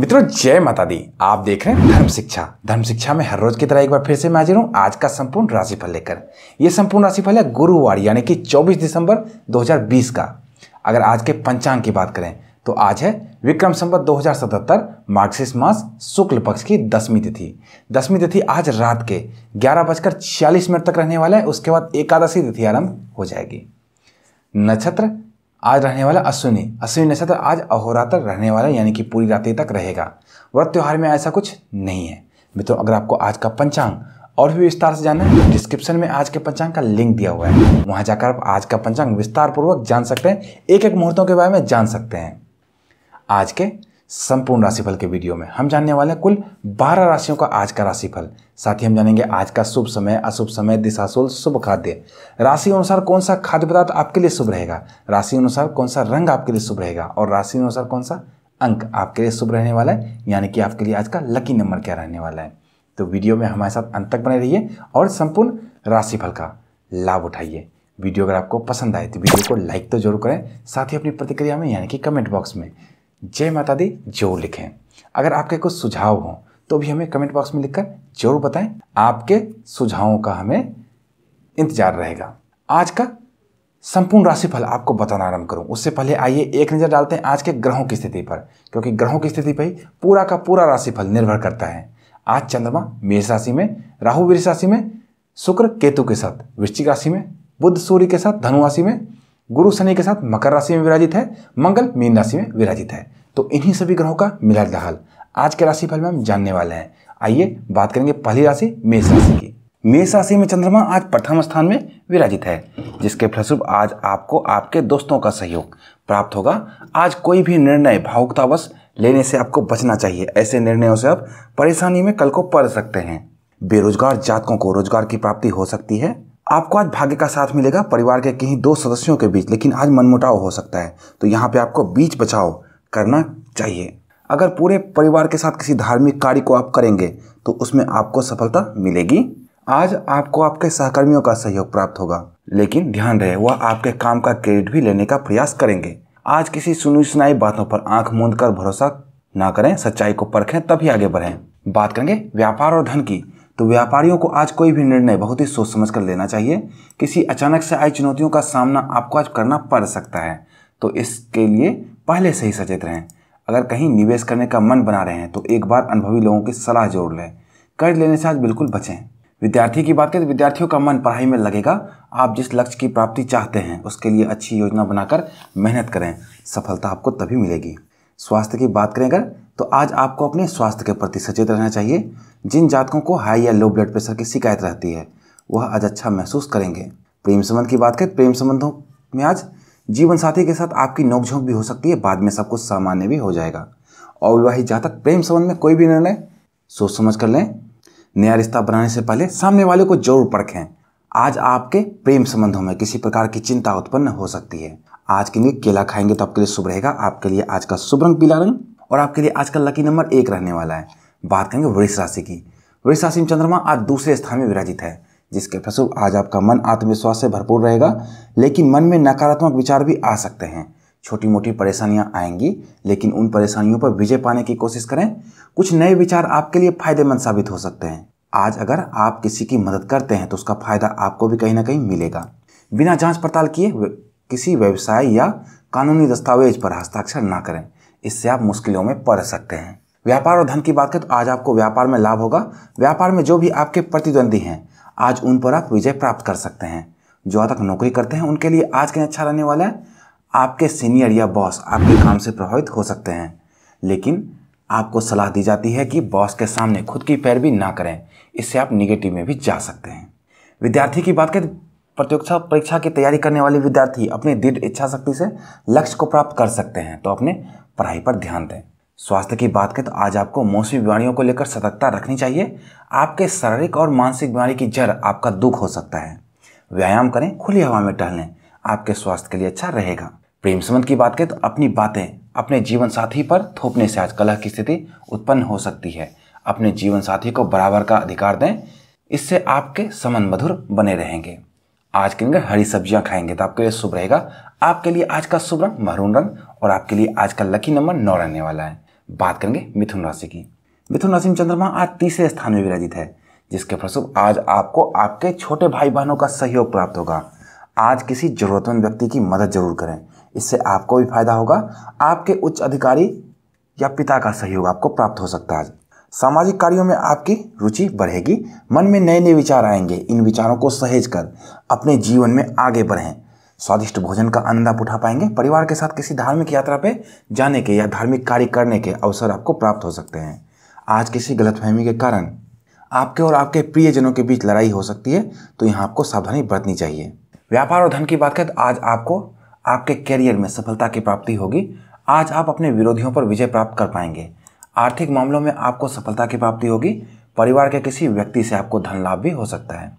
मित्रों जय माता दी आप देख रहे हैं धर्म शिक्षा धर्म शिक्षा में हर रोज की तरह एक बार फिर से मैं हाजिर हूँ आज का संपूर्ण राशिफल लेकर यह संपूर्ण राशिफल है गुरुवार यानी कि 24 दिसंबर 2020 का अगर आज के पंचांग की बात करें तो आज है विक्रम संबत दो हजार मार्क्सिस मास शुक्ल पक्ष की दसवीं तिथि दसवीं तिथि आज रात के ग्यारह बजकर छियालीस मिनट तक रहने वाला है उसके बाद एकादशी तिथि आरंभ हो जाएगी नक्षत्र आज रहने वाला अश्विनी अश्विनी नक्षत्र आज अहोरात्र रहने वाला यानी कि पूरी रात्रि तक रहेगा व्रत त्यौहार में ऐसा कुछ नहीं है मित्रों अगर आपको आज का पंचांग और भी विस्तार से जानना है डिस्क्रिप्शन में आज के पंचांग का लिंक दिया हुआ है वहां जाकर आप आज का पंचांग विस्तार पूर्वक जान सकते हैं एक एक मुहूर्तों के बारे में जान सकते हैं आज के संपूर्ण राशिफल के वीडियो में हम जानने वाले हैं कुल 12 राशियों का आज का राशिफल साथ ही हम जानेंगे आज का शुभ समय अशुभ समय दिशाशुल शुभ खाद्य राशि अनुसार कौन सा खाद्य पदार्थ आपके लिए शुभ रहेगा राशि अनुसार कौन सा रंग आपके लिए शुभ रहेगा और राशि अनुसार कौन सा अंक आपके लिए शुभ रहने वाला है यानी कि आपके लिए आज का लकी नंबर क्या रहने वाला है तो वीडियो में हमारे साथ अंत तक बने रहिए और संपूर्ण राशिफल का लाभ उठाइए वीडियो अगर आपको पसंद आए तो वीडियो को लाइक तो जरूर करें साथ ही अपनी प्रतिक्रिया में यानी कि कमेंट बॉक्स में जय माता दी जरूर लिखें अगर आपके कुछ सुझाव हो तो भी हमें कमेंट बॉक्स में लिखकर जरूर बताएं आपके सुझावों का हमें इंतजार रहेगा आज का संपूर्ण राशिफल आपको बताना आरंभ करूं उससे पहले आइए एक नज़र डालते हैं आज के ग्रहों की स्थिति पर क्योंकि ग्रहों की स्थिति पर ही पूरा का पूरा राशिफल निर्भर करता है आज चंद्रमा मेष राशि में राहु वृष राशि में शुक्र केतु के साथ वृश्चिक राशि में बुद्ध सूर्य के साथ धनु राशि में गुरु शनि के साथ मकर राशि में विराजित है मंगल मीन राशि में विराजित है तो इन्हीं सभी ग्रहों का मिला जुला आज के राशिफल में हम जानने वाले हैं आइए बात करेंगे पहली राशि मेष राशि की मेष राशि में चंद्रमा आज प्रथम स्थान में विराजित है जिसके फलस्वरूप आज आपको आपके दोस्तों का सहयोग प्राप्त होगा आज कोई भी निर्णय भावुकतावश लेने से आपको बचना चाहिए ऐसे निर्णयों से आप परेशानी में कल को पड़ सकते हैं बेरोजगार जातकों को रोजगार की प्राप्ति हो सकती है आपको आज भाग्य का साथ मिलेगा परिवार के कहीं दो सदस्यों के बीच लेकिन आज मनमुटाव हो सकता है तो यहाँ पे आपको बीच बचाव करना चाहिए अगर पूरे परिवार के साथ किसी धार्मिक कार्य को आप करेंगे तो उसमें आपको सफलता मिलेगी आज आपको आपके सहकर्मियों का सहयोग प्राप्त होगा लेकिन ध्यान रहे वह आपके काम का क्रेडिट भी लेने का प्रयास करेंगे आज किसी सुनी सुनाई बातों पर आंख मूंद कर भरोसा ना करें सच्चाई को परखें तभी आगे बढ़ें बात करेंगे व्यापार और धन की तो व्यापारियों को आज कोई भी निर्णय बहुत ही सोच समझ कर लेना चाहिए किसी अचानक से आई चुनौतियों का सामना आपको आज करना पड़ सकता है तो इसके लिए पहले से ही सचेत रहें अगर कहीं निवेश करने का मन बना रहे हैं तो एक बार अनुभवी लोगों की सलाह जोड़ लें कर्ज लेने से आज बिल्कुल बचें विद्यार्थी की बात करें तो विद्यार्थियों का मन पढ़ाई में लगेगा आप जिस लक्ष्य की प्राप्ति चाहते हैं उसके लिए अच्छी योजना बनाकर मेहनत करें सफलता आपको तभी मिलेगी स्वास्थ्य की बात करें अगर तो आज आपको अपने स्वास्थ्य के प्रति सचेत रहना चाहिए जिन जातकों को हाई या लो ब्लड प्रेशर की शिकायत रहती है वह आज अच्छा महसूस करेंगे प्रेम संबंध की बात करें प्रेम संबंधों में आज जीवन साथी के साथ आपकी नोकझोंक भी हो सकती है बाद में सब कुछ सामान्य भी हो जाएगा अविवाहित जातक प्रेम संबंध में कोई भी निर्णय सोच समझ कर लें नया रिश्ता बनाने से पहले सामने वाले को जरूर परखें आज आपके प्रेम संबंधों में किसी प्रकार की चिंता उत्पन्न हो सकती है आज के लिए केला खाएंगे तो आपके लिए शुभ रहेगा आपके लिए आज का शुभ रंग पीला रंग और आपके लिए आज का लकी नंबर एक रहने वाला है बात करेंगे वृक्ष राशि की वृक्ष राशि में चंद्रमा आज दूसरे स्थान में विराजित है जिसके फलस्वरूप आज आपका मन आत्मविश्वास से भरपूर रहेगा लेकिन मन में नकारात्मक विचार भी आ सकते हैं छोटी मोटी परेशानियां आएंगी लेकिन उन परेशानियों पर विजय पाने की कोशिश करें कुछ नए विचार आपके लिए फायदेमंद साबित हो सकते हैं आज अगर आप किसी की मदद करते हैं तो उसका फ़ायदा आपको भी कहीं ना कहीं मिलेगा बिना जांच पड़ताल किए किसी व्यवसाय या कानूनी दस्तावेज पर हस्ताक्षर ना करें इससे आप मुश्किलों में पड़ सकते हैं व्यापार और धन की बात करें तो आज आपको व्यापार में लाभ होगा व्यापार में जो भी आपके प्रतिद्वंदी हैं आज उन पर आप विजय प्राप्त कर सकते हैं जो तक नौकरी करते हैं उनके लिए आज के अच्छा रहने वाला है आपके सीनियर या बॉस आपके काम से प्रभावित हो सकते हैं लेकिन आपको सलाह दी जाती है कि बॉस के सामने खुद की पैरवी ना करें इससे आप निगेटिव में भी जा सकते हैं विद्यार्थी की बात करें प्रतियोगिता परीक्षा की तैयारी करने वाले विद्यार्थी अपनी दृढ़ इच्छा शक्ति से लक्ष्य को प्राप्त कर सकते हैं तो अपने पढ़ाई पर ध्यान दें स्वास्थ्य की बात करें तो आज आपको मौसमी बीमारियों को लेकर सतर्कता रखनी चाहिए आपके शारीरिक और मानसिक बीमारी की जड़ आपका दुख हो सकता है व्यायाम करें खुली हवा में टहलें आपके स्वास्थ्य के लिए अच्छा रहेगा प्रेम संबंध की बात करें तो अपनी बातें अपने जीवन साथी पर थोपने से आज कलह की स्थिति उत्पन्न हो सकती है अपने जीवन साथी को बराबर का अधिकार दें इससे आपके समन मधुर बने रहेंगे आज के दिन हरी सब्जियां खाएंगे तो आपके लिए शुभ रहेगा आपके लिए आज का शुभ रंग महरून रंग और आपके लिए आज का लकी नंबर नौ रहने वाला है बात करेंगे मिथुन राशि की मिथुन राशि में चंद्रमा आज तीसरे स्थान में विराजित है जिसके फलस्वरूप आज आपको आपके छोटे भाई बहनों का सहयोग प्राप्त होगा आज किसी जरूरतमंद व्यक्ति की मदद जरूर करें इससे आपको भी फायदा होगा आपके उच्च अधिकारी या पिता का सहयोग आपको प्राप्त हो सकता है सामाजिक कार्यों में आपकी रुचि बढ़ेगी मन में नए नए विचार आएंगे इन विचारों को सहेज कर अपने जीवन में आगे बढ़ें स्वादिष्ट भोजन का आनंद आप उठा पाएंगे परिवार के साथ किसी धार्मिक यात्रा पर जाने के या धार्मिक कार्य करने के अवसर आपको प्राप्त हो सकते हैं आज किसी गलतफहमी के कारण आपके और आपके प्रियजनों के बीच लड़ाई हो सकती है तो यहाँ आपको सावधानी बरतनी चाहिए व्यापार और धन की बात करें तो आज आपको आपके करियर में सफलता की प्राप्ति होगी आज आप अपने विरोधियों पर विजय प्राप्त कर पाएंगे आर्थिक मामलों में आपको सफलता की प्राप्ति होगी परिवार के किसी व्यक्ति से आपको धन लाभ भी हो सकता है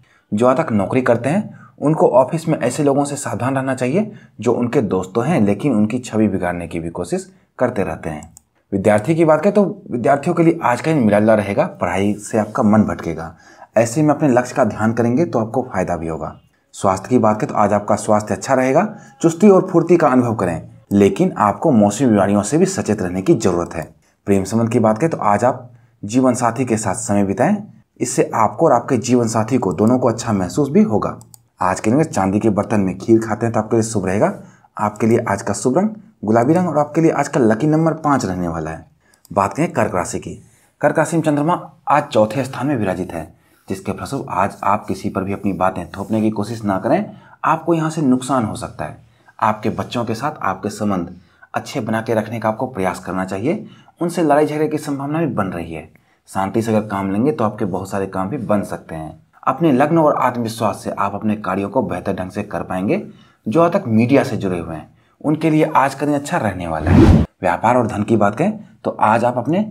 जो तक नौकरी करते हैं उनको ऑफिस में ऐसे लोगों से सावधान रहना चाहिए जो उनके दोस्तों तो हैं लेकिन उनकी छवि बिगाड़ने की भी कोशिश करते रहते हैं विद्यार्थी की बात करें तो विद्यार्थियों के लिए आज का दिन मिला रहेगा पढ़ाई से आपका मन भटकेगा ऐसे में अपने लक्ष्य का ध्यान करेंगे तो आपको फायदा भी होगा स्वास्थ्य की बात करें तो आज आपका स्वास्थ्य अच्छा रहेगा चुस्ती और फुर्ती का अनुभव करें लेकिन आपको मौसमी बीमारियों से भी सचेत रहने की जरूरत है प्रेम संबंध की बात करें तो आज आप जीवन साथी के साथ समय बिताएं इससे आपको और आपके जीवन साथी को दोनों को अच्छा महसूस भी होगा आज के लिए चांदी के बर्तन में खीर खाते हैं तो आपके लिए शुभ रहेगा आपके लिए आज का शुभ रंग गुलाबी रंग और आपके लिए आज का लकी नंबर पाँच रहने वाला है बात करें कर्क राशि की कर्क राशि में चंद्रमा आज चौथे स्थान में विराजित है जिसके फलस्व आज आप किसी पर भी अपनी बातें थोपने की कोशिश ना करें आपको यहाँ से नुकसान हो सकता है आपके बच्चों के साथ आपके संबंध अच्छे बना के रखने का आपको प्रयास करना चाहिए उनसे लड़ाई झगड़े की संभावना भी बन रही है शांति से अगर काम लेंगे तो आपके बहुत सारे काम भी बन सकते हैं अपने लग्न और आत्मविश्वास से आप अपने कार्यों को बेहतर ढंग से कर पाएंगे जो अब तक मीडिया से जुड़े हुए हैं उनके लिए आज का दिन अच्छा रहने वाला है व्यापार और धन की बात करें तो आज आप अपने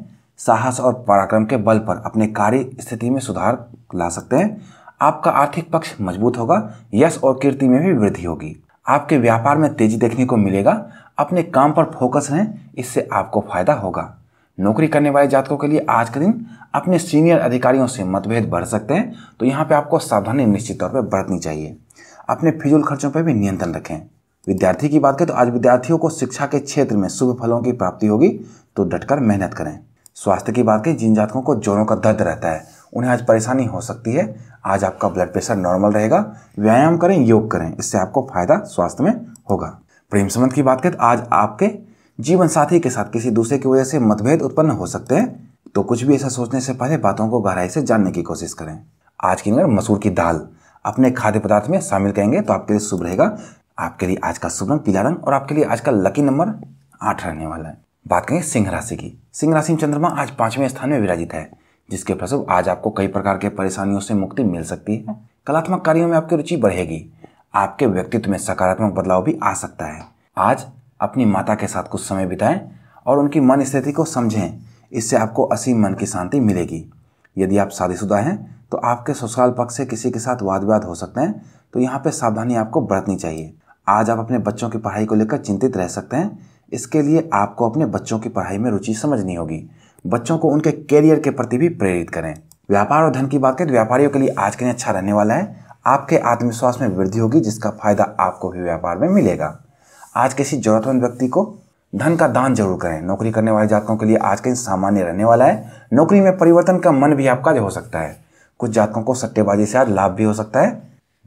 साहस और पराक्रम के बल पर अपने कार्य स्थिति में सुधार ला सकते हैं आपका आर्थिक पक्ष मजबूत होगा यश और कीर्ति में भी वृद्धि होगी आपके व्यापार में तेजी देखने को मिलेगा अपने काम पर फोकस रहें इससे आपको फायदा होगा नौकरी करने वाले जातकों के लिए आज के दिन अपने सीनियर अधिकारियों से मतभेद बढ़ सकते हैं तो यहाँ पे आपको सावधानी निश्चित तौर पर बरतनी चाहिए अपने फिजूल खर्चों पर भी नियंत्रण रखें विद्यार्थी की बात करें तो आज विद्यार्थियों को शिक्षा के क्षेत्र में शुभ फलों की प्राप्ति होगी तो डटकर मेहनत करें स्वास्थ्य की बात करें जिन जातकों को जोरों का दर्द रहता है उन्हें आज परेशानी हो सकती है आज आपका ब्लड प्रेशर नॉर्मल रहेगा व्यायाम करें योग करें इससे आपको फायदा स्वास्थ्य में होगा प्रेम संबंध की बात करें तो आज आपके जीवन साथी के साथ किसी दूसरे की वजह से मतभेद उत्पन्न हो सकते हैं तो कुछ भी ऐसा सोचने से पहले बातों को गहराई से जानने की कोशिश करें आज की अगर मसूर की दाल अपने खाद्य पदार्थ में शामिल करेंगे तो आपके लिए शुभ रहेगा आपके लिए आज का शुभ रंग पीला रंग और आपके लिए आज का लकी नंबर आठ रहने वाला है बात करें सिंह राशि की सिंह राशि में चंद्रमा आज पांचवें स्थान में विराजित है जिसके फलस्वरूप आज आपको कई प्रकार के परेशानियों से मुक्ति मिल सकती है कलात्मक कार्यों में आपकी रुचि बढ़ेगी आपके व्यक्तित्व में सकारात्मक बदलाव भी आ सकता है आज अपनी माता के साथ कुछ समय बिताएं और उनकी मन स्थिति को समझें इससे आपको असीम मन की शांति मिलेगी यदि आप शादीशुदा हैं तो आपके ससुराल पक्ष से किसी के साथ वाद विवाद हो सकते हैं तो यहाँ पर सावधानी आपको बरतनी चाहिए आज आप अपने बच्चों की पढ़ाई को लेकर चिंतित रह सकते हैं इसके लिए आपको अपने बच्चों की पढ़ाई में रुचि समझनी होगी बच्चों को उनके कैरियर के प्रति भी प्रेरित करें व्यापार और धन की बात करें तो व्यापारियों के लिए आज के दिन अच्छा रहने वाला है आपके आत्मविश्वास में वृद्धि होगी जिसका फायदा आपको भी व्यापार में मिलेगा आज किसी जरूरतमंद व्यक्ति को धन का दान जरूर करें नौकरी करने वाले जातकों के लिए आज के दिन सामान्य रहने वाला है नौकरी में परिवर्तन का मन भी आपका हो सकता है कुछ जातकों को सट्टेबाजी से आज लाभ भी हो सकता है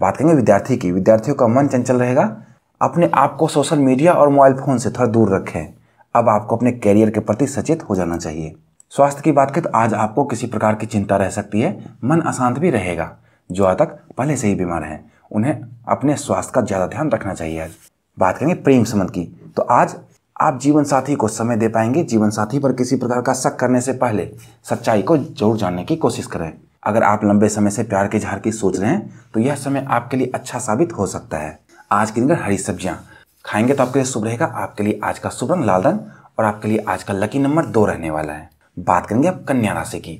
बात करेंगे विद्यार्थी की विद्यार्थियों का मन चंचल रहेगा अपने आप को सोशल मीडिया और मोबाइल फोन से थोड़ा दूर रखें अब आपको अपने कैरियर के प्रति सचेत हो जाना चाहिए स्वास्थ्य की बात करें तो आज आपको किसी प्रकार की चिंता रह सकती है मन अशांत भी रहेगा जो आतक पहले से ही बीमार हैं उन्हें अपने स्वास्थ्य का ज़्यादा ध्यान रखना चाहिए आज बात करेंगे प्रेम संबंध की तो आज आप जीवन साथी को समय दे पाएंगे जीवन साथी पर किसी प्रकार का शक करने से पहले सच्चाई को जरूर जानने की कोशिश करें अगर आप लंबे समय से प्यार के झार की सोच रहे हैं तो यह समय आपके लिए अच्छा साबित हो सकता है आज के दिन हरी सब्जियां खाएंगे तो आपके लिए शुभ रहेगा आपके लिए आज का शुभ रंग लाल रंग और आपके लिए आज का लकी नंबर दो रहने वाला है बात करेंगे आप कन्या राशि की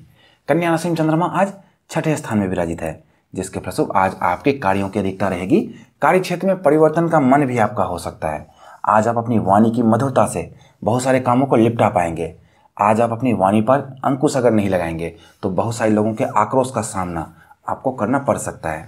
कन्या राशि में चंद्रमा आज छठे स्थान में विराजित है जिसके फलस्वरूप आज आपके कार्यों की अधिकता रहेगी कार्य क्षेत्र में परिवर्तन का मन भी आपका हो सकता है आज आप अपनी वाणी की मधुरता से बहुत सारे कामों को लिपटा पाएंगे आज आप अपनी वाणी पर अंकुश अगर नहीं लगाएंगे तो बहुत सारे लोगों के आक्रोश का सामना आपको करना पड़ सकता है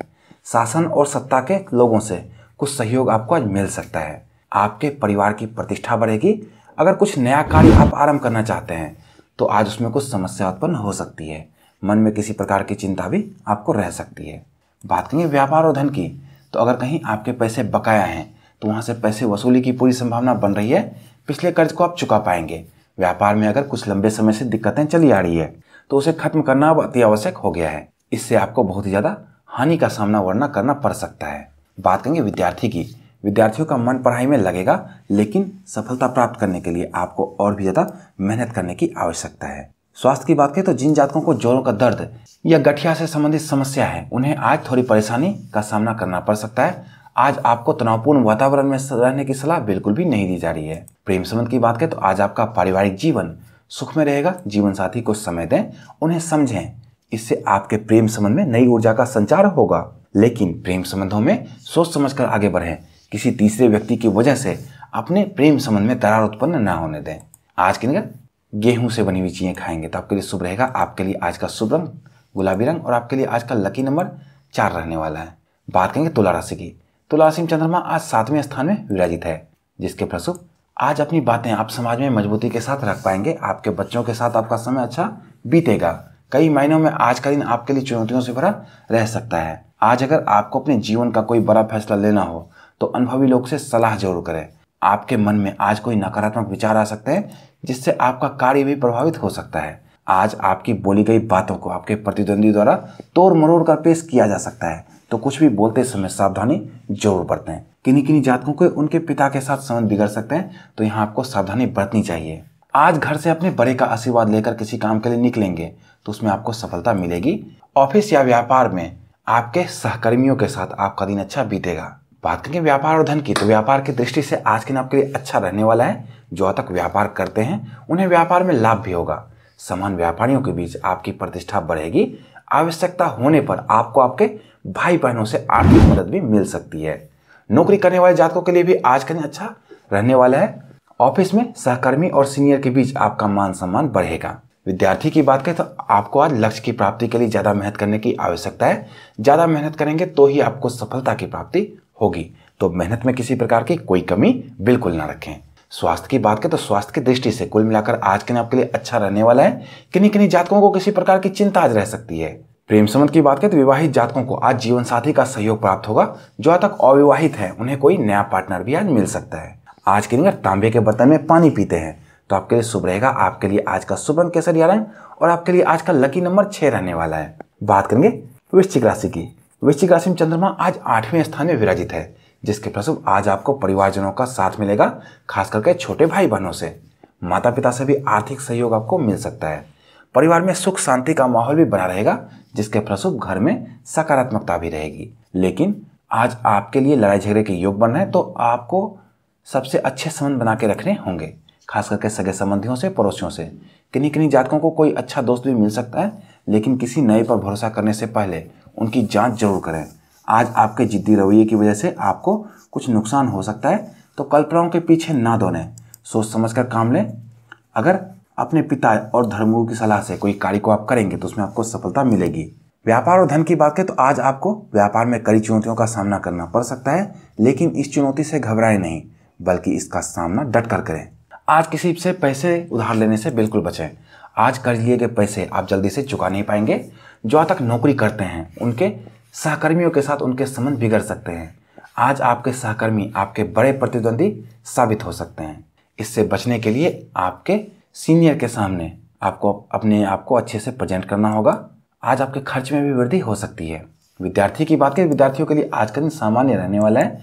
शासन और सत्ता के लोगों से कुछ सहयोग आपको आज मिल सकता है आपके परिवार की प्रतिष्ठा बढ़ेगी अगर कुछ नया कार्य आप आरंभ करना चाहते हैं तो आज उसमें कुछ समस्या उत्पन्न हो सकती है मन में किसी प्रकार की चिंता भी आपको रह सकती है बात करेंगे व्यापार और धन की तो अगर कहीं आपके पैसे बकाया हैं तो वहाँ से पैसे वसूली की पूरी संभावना बन रही है पिछले कर्ज को आप चुका पाएंगे व्यापार में अगर कुछ लंबे समय से दिक्कतें चली आ रही है तो उसे खत्म करना अब अति आवश्यक हो गया है इससे आपको बहुत ही ज़्यादा हानि का सामना वरना करना पड़ सकता है बात करेंगे विद्यार्थी की विद्यार्थियों का मन पढ़ाई में लगेगा लेकिन सफलता प्राप्त करने के लिए आपको और भी ज़्यादा मेहनत करने की आवश्यकता है स्वास्थ्य की बात करें तो जिन जातकों को जोड़ों का दर्द या गठिया से संबंधित समस्या है उन्हें आज थोड़ी परेशानी का सामना करना पड़ सकता है आज आपको तनावपूर्ण वातावरण में रहने की सलाह बिल्कुल भी नहीं दी जा रही है प्रेम संबंध की बात करें तो आज आपका पारिवारिक जीवन सुख में रहेगा जीवन साथी को समय दें उन्हें समझें इससे आपके प्रेम संबंध में नई ऊर्जा का संचार होगा लेकिन प्रेम संबंधों में सोच समझ कर आगे बढ़ें किसी तीसरे व्यक्ति की वजह से अपने प्रेम संबंध में दरार उत्पन्न न होने दें आज के निगत गेहूं से बनी हुई चीज़ें खाएंगे तो आपके लिए शुभ रहेगा आपके लिए आज का शुभ रंग गुलाबी रंग और आपके लिए आज का लकी नंबर चार रहने वाला है बात करेंगे तुला राशि की तुला राशि में चंद्रमा आज सातवें स्थान में विराजित है जिसके प्रसुप आज अपनी बातें आप समाज में मजबूती के साथ रख पाएंगे आपके बच्चों के साथ आपका समय अच्छा बीतेगा कई महीनों में आज का दिन आपके लिए चुनौतियों से भरा रह सकता है आज अगर आपको अपने जीवन का कोई बड़ा फैसला लेना हो तो अनुभवी लोग से सलाह जरूर करें आपके मन में आज कोई नकारात्मक विचार आ सकते हैं जिससे आपका कार्य भी प्रभावित हो सकता है आज आपकी बोली गई बातों को आपके प्रतिद्वंदी द्वारा तोड़ मरोड़ कर पेश किया जा सकता है तो कुछ भी बोलते समय सावधानी जरूर बरतें किन्हीं किन्हीं जातकों के उनके पिता के साथ संबंध बिगड़ सकते हैं तो यहाँ आपको सावधानी बरतनी चाहिए आज घर से अपने बड़े का आशीर्वाद लेकर किसी काम के लिए निकलेंगे तो उसमें आपको सफलता मिलेगी ऑफिस या व्यापार में आपके सहकर्मियों के साथ आपका दिन अच्छा बीतेगा बात करेंगे व्यापार और धन की तो व्यापार की दृष्टि से आज के दिन आपके लिए अच्छा रहने वाला है जो अब तक व्यापार करते हैं उन्हें व्यापार में लाभ भी होगा समान व्यापारियों के बीच आपकी प्रतिष्ठा बढ़ेगी आवश्यकता होने पर आपको आपके भाई बहनों से आर्थिक मदद भी मिल सकती है नौकरी करने वाले जातकों के लिए भी आज का दिन अच्छा रहने वाला है ऑफिस में सहकर्मी और सीनियर के बीच आपका मान सम्मान बढ़ेगा विद्यार्थी की बात करें तो आपको आज लक्ष्य की प्राप्ति के लिए ज़्यादा मेहनत करने की आवश्यकता है ज़्यादा मेहनत करेंगे तो ही आपको सफलता की प्राप्ति होगी तो मेहनत में किसी प्रकार की कोई कमी बिल्कुल ना रखें स्वास्थ्य की बात करें तो स्वास्थ्य की दृष्टि से कुल मिलाकर आज के दिन आपके लिए अच्छा रहने वाला है किन्हीं किन्हीं जातकों को किसी प्रकार की चिंता आज रह सकती है प्रेम संबंध की बात करें तो विवाहित जातकों को आज जीवन साथी का सहयोग प्राप्त होगा जो आज तक अविवाहित है उन्हें कोई नया पार्टनर भी आज मिल सकता है आज के दिन अगर तांबे के बर्तन में पानी पीते हैं तो आपके लिए शुभ रहेगा आपके लिए आज का शुभ रंग केसरिया रंग और आपके लिए आज का लकी नंबर छह रहने वाला है बात करेंगे वृश्चिक राशि की वृश्चिक राशि में चंद्रमा आज आठवें स्थान में विराजित है जिसके प्रसुभ आज आपको परिवारजनों का साथ मिलेगा खास करके छोटे भाई बहनों से माता पिता से भी आर्थिक सहयोग आपको मिल सकता है परिवार में सुख शांति का माहौल भी बना रहेगा जिसके प्रसुभ घर में सकारात्मकता भी रहेगी लेकिन आज आपके लिए लड़ाई झगड़े के योग बन रहे हैं तो आपको सबसे अच्छे संबंध बना के रखने होंगे खास करके सगे संबंधियों से पड़ोसियों से किन्हीं किन्हीं जातकों को कोई अच्छा दोस्त भी मिल सकता है लेकिन किसी नए पर भरोसा करने से पहले उनकी जांच जरूर करें आज आपके जिद्दी रवैये की वजह से आपको कुछ नुकसान हो सकता है तो कल्पनाओं के पीछे ना दौड़ें सोच समझ कर काम लें अगर अपने पिता और धर्मगुरु की सलाह से कोई कार्य को आप करेंगे तो उसमें आपको सफलता मिलेगी व्यापार और धन की बात करें तो आज आपको व्यापार में कड़ी चुनौतियों का सामना करना पड़ सकता है लेकिन इस चुनौती से घबराएं नहीं बल्कि इसका सामना डट कर करें आज किसी से पैसे उधार लेने से बिल्कुल बचें आज कर्ज लिए गए पैसे आप जल्दी से चुका नहीं पाएंगे जो आज तक नौकरी करते हैं उनके सहकर्मियों के साथ उनके संबंध बिगड़ सकते हैं आज आपके सहकर्मी आपके बड़े प्रतिद्वंदी साबित हो सकते हैं इससे बचने के लिए आपके सीनियर के सामने आपको अपने आप को अच्छे से प्रेजेंट करना होगा आज आपके खर्च में भी वृद्धि हो सकती है विद्यार्थी की बात करें विद्यार्थियों के लिए आज का दिन सामान्य रहने वाला है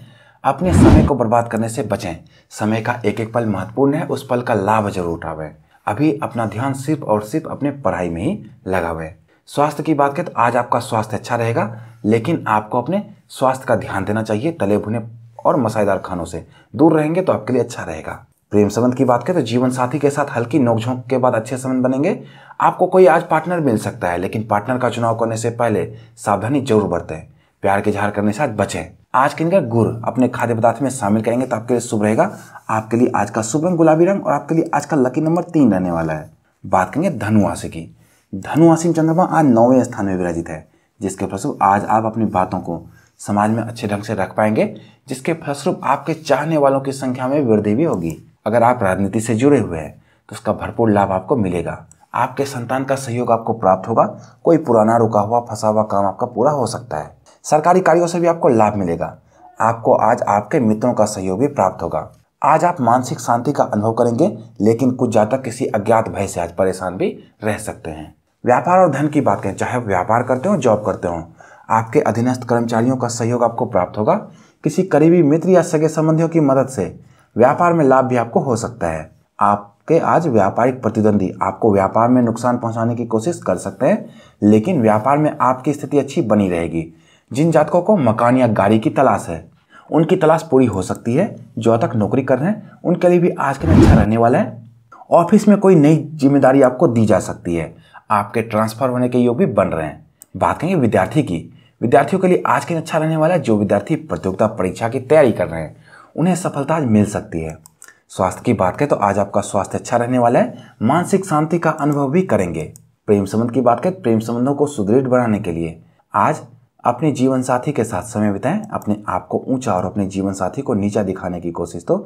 अपने समय को बर्बाद करने से बचें समय का एक एक पल महत्वपूर्ण है उस पल का लाभ जरूर उठावें अभी अपना ध्यान सिर्फ और सिर्फ अपने पढ़ाई में ही लगावें स्वास्थ्य की बात करें तो आज आपका स्वास्थ्य अच्छा रहेगा लेकिन आपको अपने स्वास्थ्य का ध्यान देना चाहिए तले भुने और मसालेदार खानों से दूर रहेंगे तो आपके लिए अच्छा रहेगा प्रेम संबंध की बात करें तो जीवन साथी के साथ हल्की नोकझोंक के बाद अच्छे संबंध बनेंगे आपको कोई आज पार्टनर मिल सकता है लेकिन पार्टनर का चुनाव करने से पहले सावधानी जरूर बरतें प्यार के झार करने से आज बचें आज के इनका गुड़ अपने खाद्य पदार्थ में शामिल करेंगे तो आपके लिए शुभ रहेगा आपके लिए आज का शुभ रंग गुलाबी रंग और आपके लिए आज का लकी नंबर तीन रहने वाला है बात करेंगे धनु राशि की धनुवासिन चंद्रमा आज नौवें स्थान में विराजित है जिसके फलस्वरूप आज आप अपनी बातों को समाज में अच्छे ढंग से रख पाएंगे जिसके फलस्वरूप आपके चाहने वालों की संख्या में वृद्धि भी होगी अगर आप राजनीति से जुड़े हुए हैं तो उसका भरपूर लाभ आपको मिलेगा आपके संतान का सहयोग आपको प्राप्त होगा कोई पुराना रुका हुआ फंसा हुआ काम आपका पूरा हो सकता है सरकारी कार्यों से भी आपको लाभ मिलेगा आपको आज आपके मित्रों का सहयोग भी प्राप्त होगा आज आप मानसिक शांति का अनुभव करेंगे लेकिन कुछ ज़्यादा किसी अज्ञात भय से आज परेशान भी रह सकते हैं व्यापार और धन की बात करें चाहे व्यापार करते हो जॉब करते हो आपके अधीनस्थ कर्मचारियों का सहयोग आपको प्राप्त होगा किसी करीबी मित्र या सगे संबंधियों की मदद से व्यापार में लाभ भी आपको हो सकता है आपके आज व्यापारिक प्रतिद्वंदी आपको व्यापार में नुकसान पहुंचाने की कोशिश कर सकते हैं लेकिन व्यापार में आपकी स्थिति अच्छी बनी रहेगी जिन जातकों को मकान या गाड़ी की तलाश है उनकी तलाश पूरी हो सकती है जो तक नौकरी कर रहे हैं उनके लिए भी आज के दिन अच्छा रहने वाला है ऑफिस में कोई नई जिम्मेदारी आपको दी जा सकती है आपके ट्रांसफ़र होने के योग भी बन रहे हैं बात करेंगे विद्यार्थी की विद्यार्थियों के लिए आज के अच्छा रहने वाला है जो विद्यार्थी प्रतियोगिता परीक्षा की तैयारी कर रहे हैं उन्हें सफलता आज मिल सकती है स्वास्थ्य की बात करें तो आज आपका स्वास्थ्य अच्छा रहने वाला है मानसिक शांति का अनुभव भी करेंगे प्रेम संबंध की बात करें तो प्रेम संबंधों को सुदृढ़ बनाने के लिए आज अपने जीवन साथी के साथ समय बिताएं अपने आप को ऊंचा और अपने जीवन साथी को नीचा दिखाने की कोशिश तो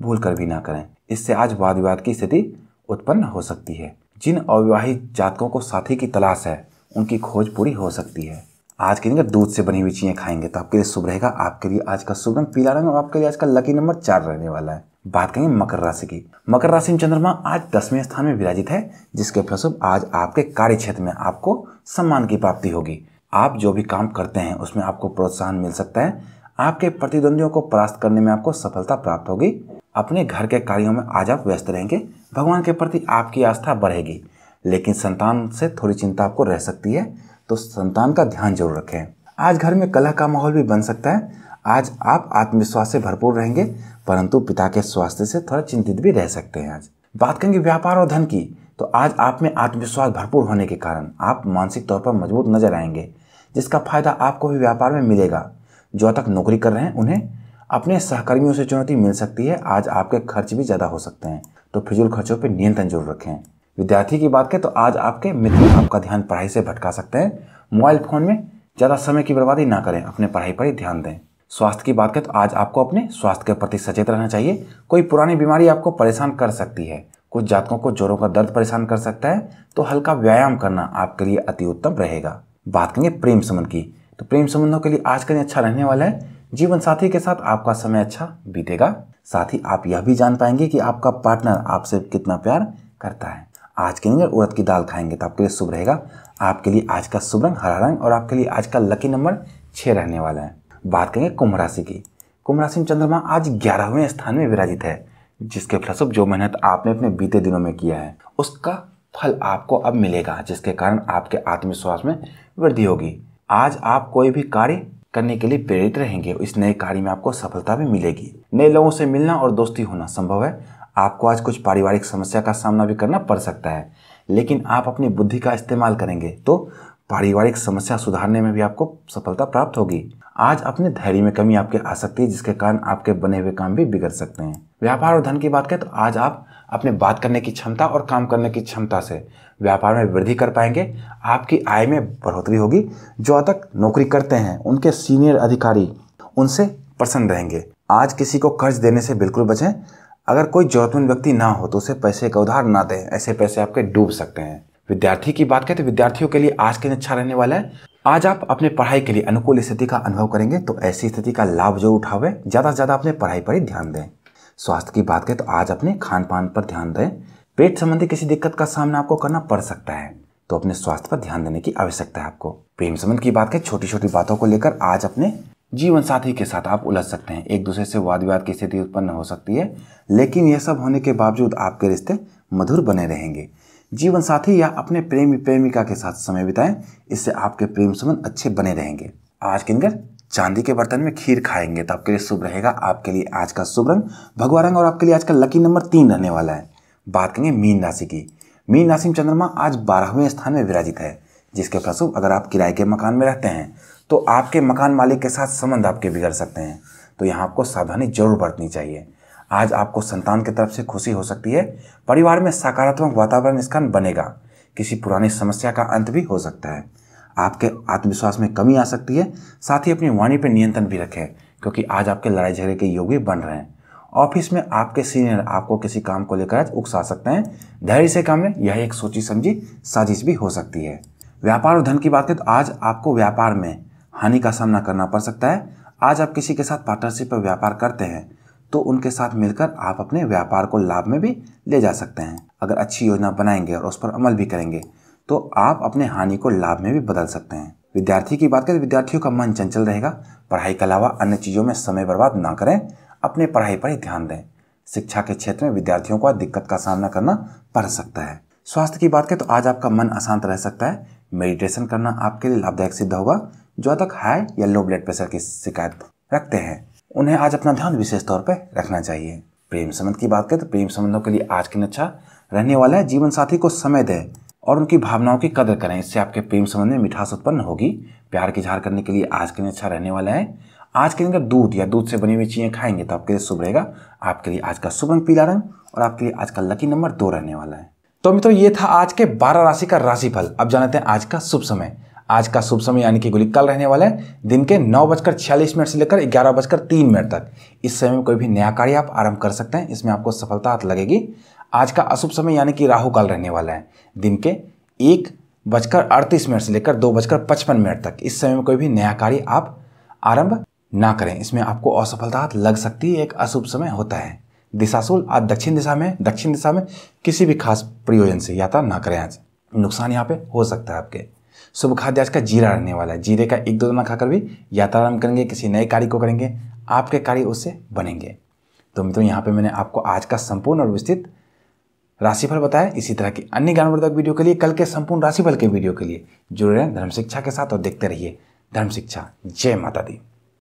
भूल कर भी ना करें इससे आज वाद विवाद की स्थिति उत्पन्न हो सकती है जिन अविवाहित जातकों को साथी की तलाश है उनकी खोज पूरी हो सकती है आज के दिन दूध से बनी हुई चीज़ें खाएंगे तो आपके लिए शुभ रहेगा आपके लिए आज का शुभ रंग पीला रंग और आपके लिए आज का लकी नंबर चार रहने वाला है बात करेंगे मकर राशि की मकर राशि में चंद्रमा आज दसवें स्थान में विराजित है जिसके फलस्वरूप आज आपके कार्य क्षेत्र में आपको सम्मान की प्राप्ति होगी आप जो भी काम करते हैं उसमें आपको प्रोत्साहन मिल सकता है आपके प्रतिद्वंदियों को परास्त करने में आपको सफलता प्राप्त होगी अपने घर के कार्यों में आज आप व्यस्त रहेंगे भगवान के प्रति आपकी आस्था बढ़ेगी लेकिन संतान से थोड़ी चिंता आपको रह सकती है तो संतान का ध्यान जरूर रखें आज घर में कलह का माहौल भी बन सकता है आज आप आत्मविश्वास से भरपूर रहेंगे परंतु पिता के स्वास्थ्य से थोड़ा चिंतित भी रह सकते हैं आज बात करेंगे व्यापार और धन की तो आज आप में आत्मविश्वास भरपूर होने के कारण आप मानसिक तौर पर मजबूत नजर आएंगे जिसका फायदा आपको भी व्यापार में मिलेगा जो तक नौकरी कर रहे हैं उन्हें अपने सहकर्मियों से चुनौती मिल सकती है आज आपके खर्च भी ज़्यादा हो सकते हैं तो फिजूल खर्चों पर नियंत्रण जरूर रखें विद्यार्थी की बात करें तो आज आपके मित्र आपका ध्यान पढ़ाई से भटका सकते हैं मोबाइल फ़ोन में ज़्यादा समय की बर्बादी ना करें अपने पढ़ाई पर ही ध्यान दें स्वास्थ्य की बात करें तो आज आपको अपने स्वास्थ्य के प्रति सचेत रहना चाहिए कोई पुरानी बीमारी आपको परेशान कर सकती है कुछ जातकों को जोरों का दर्द परेशान कर सकता है तो हल्का व्यायाम करना आपके लिए अति उत्तम रहेगा बात करेंगे प्रेम संबंध की तो प्रेम संबंधों के लिए आज का दिन अच्छा रहने वाला है जीवन साथी के साथ आपका समय अच्छा बीतेगा साथ ही आप यह भी जान पाएंगे कि आपका पार्टनर आपसे कितना प्यार करता है आज के दिन उड़द की दाल खाएंगे तो आपके लिए शुभ रहेगा आपके लिए आज का शुभ रंग हरा रंग और आपके लिए आज का लकी नंबर छः रहने वाला है बात करेंगे कुंभ राशि की कुंभ राशि में चंद्रमा आज ग्यारहवें स्थान में विराजित है जिसके फलस्वरूप जो मेहनत आपने अपने बीते दिनों में किया है उसका फल आपको अब मिलेगा जिसके कारण आपके आत्मविश्वास में वृद्धि होगी आज आप कोई भी कार्य करने के लिए प्रेरित रहेंगे इस नए कार्य में आपको सफलता भी मिलेगी नए लोगों से मिलना और दोस्ती होना संभव है आपको आज कुछ पारिवारिक समस्या का सामना भी करना पड़ सकता है लेकिन आप अपनी बुद्धि का इस्तेमाल करेंगे तो पारिवारिक समस्या सुधारने में भी आपको सफलता प्राप्त होगी आज अपने धैर्य में कमी आपके आ सकती है जिसके कारण आपके बने हुए काम भी बिगड़ सकते हैं व्यापार और धन की बात करें तो आज आप अपने बात करने की क्षमता और काम करने की क्षमता से व्यापार में वृद्धि कर पाएंगे आपकी आय में बढ़ोतरी होगी जो तक नौकरी करते हैं उनके सीनियर अधिकारी उनसे प्रसन्न रहेंगे आज किसी को कर्ज देने से बिल्कुल बचें अगर कोई जरूरतमंद व्यक्ति ना हो तो उसे पैसे का उधार ना दें ऐसे पैसे आपके डूब सकते हैं विद्यार्थी की बात करें तो विद्यार्थियों के लिए आज के दिन अच्छा रहने वाला है आज आप अपने पढ़ाई के लिए अनुकूल स्थिति का अनुभव करेंगे तो ऐसी स्थिति का लाभ जरूर उठावे ज़्यादा से ज़्यादा अपने पढ़ाई पर ही ध्यान दें स्वास्थ्य की बात करें तो आज अपने खान पान पर ध्यान दें पेट संबंधी किसी दिक्कत का सामना आपको करना पड़ सकता है तो अपने स्वास्थ्य पर ध्यान देने की आवश्यकता है आपको प्रेम संबंध की बात करें छोटी छोटी बातों को लेकर आज अपने जीवन साथी के साथ आप उलझ सकते हैं एक दूसरे से वाद विवाद की स्थिति उत्पन्न हो सकती है लेकिन यह सब होने के बावजूद आपके रिश्ते मधुर बने रहेंगे जीवन साथी या अपने प्रेमी प्रेमिका के साथ समय बिताएं इससे आपके प्रेम संबंध अच्छे बने रहेंगे आज के अंदर चांदी के बर्तन में खीर खाएंगे तो आपके लिए शुभ रहेगा आपके लिए आज का शुभ रंग भगवा रंग और आपके लिए आज का लकी नंबर तीन रहने वाला है बात करेंगे मीन राशि की मीन राशि में चंद्रमा आज बारहवें स्थान में विराजित है जिसके फलस्वरूप अगर आप किराए के मकान में रहते हैं तो आपके मकान मालिक के साथ संबंध आपके बिगड़ सकते हैं तो यहाँ आपको सावधानी जरूर बरतनी चाहिए आज आपको संतान की तरफ से खुशी हो सकती है परिवार में सकारात्मक वातावरण स्थान बनेगा किसी पुरानी समस्या का अंत भी हो सकता है आपके आत्मविश्वास में कमी आ सकती है साथ ही अपनी वाणी पर नियंत्रण भी रखें क्योंकि आज आपके लड़ाई झगड़े के योग भी बन रहे हैं ऑफिस में आपके सीनियर आपको किसी काम को लेकर आज उकसा सकते हैं धैर्य से काम लें यह एक सोची समझी साजिश भी हो सकती है व्यापार और धन की बात करें तो आज आपको व्यापार में हानि का सामना करना पड़ सकता है आज आप किसी के साथ पार्टनरशिप पर व्यापार करते हैं तो उनके साथ मिलकर आप अपने व्यापार को लाभ में भी ले जा सकते हैं अगर अच्छी योजना बनाएंगे और उस पर अमल भी करेंगे तो आप अपने हानि को लाभ में भी बदल सकते हैं विद्यार्थी की बात करें तो विद्यार्थियों का मन चंचल रहेगा पढ़ाई के अलावा अन्य चीज़ों में समय बर्बाद ना करें अपने पढ़ाई पर ही ध्यान दें शिक्षा के क्षेत्र में विद्यार्थियों को दिक्कत का सामना करना पड़ सकता है स्वास्थ्य की बात करें तो आज आपका मन अशांत रह सकता है मेडिटेशन करना आपके लिए लाभदायक सिद्ध होगा जो तक हाई या लो ब्लड प्रेशर की शिकायत रखते हैं उन्हें आज अपना ध्यान विशेष तौर पर रखना चाहिए प्रेम संबंध की बात करें तो प्रेम संबंधों के लिए आज के नक्षा अच्छा। रहने वाला है जीवन साथी को समय दें और उनकी भावनाओं की कदर करें इससे आपके प्रेम संबंध में मिठास उत्पन्न होगी प्यार की झार करने के लिए आज के दिन अच्छा रहने वाला है आज के दिन अगर दूध या दूध से बनी हुई चीज़ें खाएंगे तो आपके लिए शुभ रहेगा आपके लिए आज का शुभ रंग पीला रंग और आपके लिए आज का लकी नंबर दो रहने वाला है तो मित्रों ये था आज के बारह राशि का राशिफल अब जानते हैं आज का शुभ समय आज का शुभ समय यानी कि गोली कल रहने वाला है दिन के नौ बजकर छियालीस मिनट से लेकर ग्यारह बजकर तीन मिनट तक इस समय में कोई भी नया कार्य आप आरंभ कर सकते हैं इसमें आपको सफलता हाथ लगेगी आज का अशुभ समय यानी कि राहु काल रहने वाला है दिन के एक बजकर अड़तीस मिनट से लेकर दो बजकर पचपन मिनट तक इस समय में कोई भी नया कार्य आप आरंभ ना करें इसमें आपको असफलता हाथ लग सकती है एक अशुभ समय होता है दिशाशूल आज दक्षिण दिशा में दक्षिण दिशा में किसी भी खास प्रयोजन से यात्रा ना करें आज नुकसान यहाँ पे हो सकता है आपके शुभ खाद्य आज का जीरा रहने वाला है जीरे का एक दो दाना खाकर भी यात्रा करेंगे किसी नए कार्य को करेंगे आपके कार्य उससे बनेंगे तो मित्रों यहाँ पर मैंने आपको आज का संपूर्ण और विस्तृत राशिफल बताया इसी तरह की अन्य ज्ञानवर्धक वीडियो के लिए कल के संपूर्ण राशिफल के वीडियो के लिए जुड़े रहें धर्म शिक्षा के साथ और देखते रहिए धर्म शिक्षा जय माता दी